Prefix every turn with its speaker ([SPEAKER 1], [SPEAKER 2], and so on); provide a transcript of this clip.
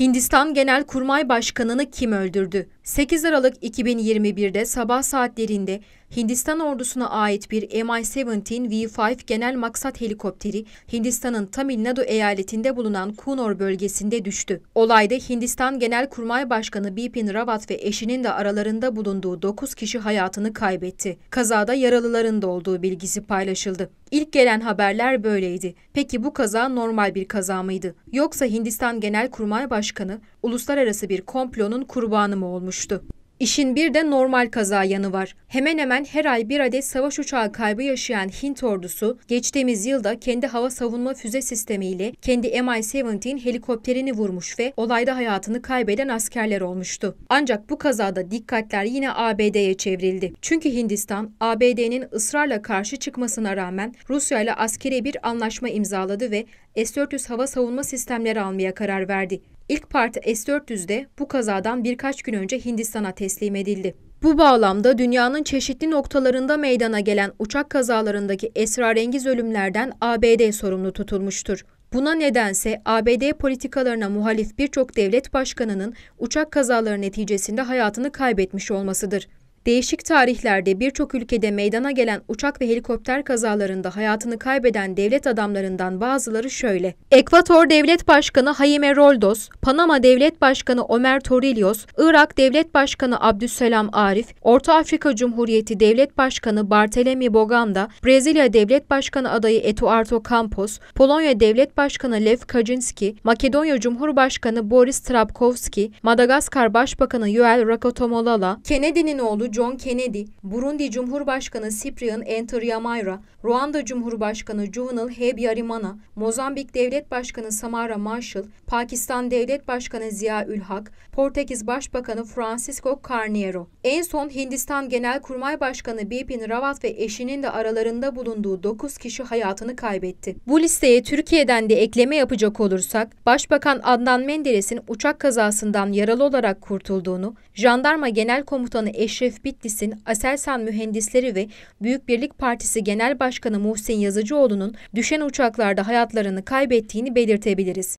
[SPEAKER 1] Hindistan Genelkurmay Başkanı'nı kim öldürdü? 8 Aralık 2021'de sabah saatlerinde Hindistan ordusuna ait bir MI-17 V-5 genel maksat helikopteri Hindistan'ın Tamil Nadu eyaletinde bulunan Kunor bölgesinde düştü. Olayda Hindistan Genelkurmay Başkanı Bipin Rawat ve eşinin de aralarında bulunduğu 9 kişi hayatını kaybetti. Kazada yaralıların da olduğu bilgisi paylaşıldı. İlk gelen haberler böyleydi. Peki bu kaza normal bir kaza mıydı? Yoksa Hindistan Genelkurmay Başkanı uluslararası bir komplonun kurbanı mı olmuştu? İşin bir de normal kaza yanı var. Hemen hemen her ay bir adet savaş uçağı kaybı yaşayan Hint ordusu geçtiğimiz yılda kendi hava savunma füze sistemiyle kendi MI-17 helikopterini vurmuş ve olayda hayatını kaybeden askerler olmuştu. Ancak bu kazada dikkatler yine ABD'ye çevrildi. Çünkü Hindistan ABD'nin ısrarla karşı çıkmasına rağmen Rusya ile askeri bir anlaşma imzaladı ve S-400 hava savunma sistemleri almaya karar verdi. İlk parti S-400'de bu kazadan birkaç gün önce Hindistan'a teslim edildi. Bu bağlamda dünyanın çeşitli noktalarında meydana gelen uçak kazalarındaki esrarengiz ölümlerden ABD sorumlu tutulmuştur. Buna nedense ABD politikalarına muhalif birçok devlet başkanının uçak kazaları neticesinde hayatını kaybetmiş olmasıdır. Değişik tarihlerde birçok ülkede meydana gelen uçak ve helikopter kazalarında hayatını kaybeden devlet adamlarından bazıları şöyle. Ekvator Devlet Başkanı Jaime Roldos, Panama Devlet Başkanı Ömer Torilios, Irak Devlet Başkanı Abdüsselam Arif, Orta Afrika Cumhuriyeti Devlet Başkanı Bartolome Boganda, Brezilya Devlet Başkanı adayı Eduardo Campos, Polonya Devlet Başkanı Lev Kaczynski, Makedonya Cumhurbaşkanı Boris Trabkovski, Madagaskar Başbakanı Yoel Rakotomolala, Kennedy'nin oğlu John Kennedy, Burundi Cumhurbaşkanı Cyprien Enteryamaira, Ruanda Cumhurbaşkanı Juvenal Habyarimana, Mozambik Devlet Başkanı Samara Marshall, Pakistan Devlet Başkanı Ziya Ülhak, Portekiz Başbakanı Francisco Carneiro. En son Hindistan Genelkurmay Başkanı Bipin Rawat ve eşinin de aralarında bulunduğu 9 kişi hayatını kaybetti. Bu listeye Türkiye'den de ekleme yapacak olursak, Başbakan Adnan Menderes'in uçak kazasından yaralı olarak kurtulduğunu, Jandarma Genel Komutanı Eşref Bitlis'in Aselsan Mühendisleri ve Büyük Birlik Partisi Genel Başkanı Muhsin Yazıcıoğlu'nun düşen uçaklarda hayatlarını kaybettiğini belirtebiliriz.